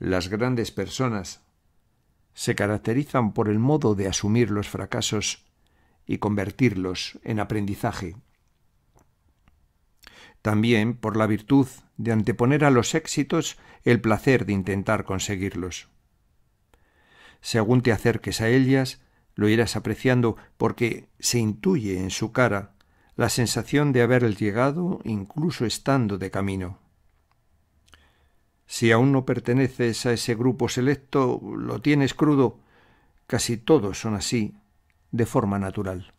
Las grandes personas se caracterizan por el modo de asumir los fracasos y convertirlos en aprendizaje. También por la virtud de anteponer a los éxitos el placer de intentar conseguirlos. Según te acerques a ellas, lo irás apreciando porque se intuye en su cara la sensación de haber llegado incluso estando de camino. Si aún no perteneces a ese grupo selecto, lo tienes crudo. Casi todos son así, de forma natural.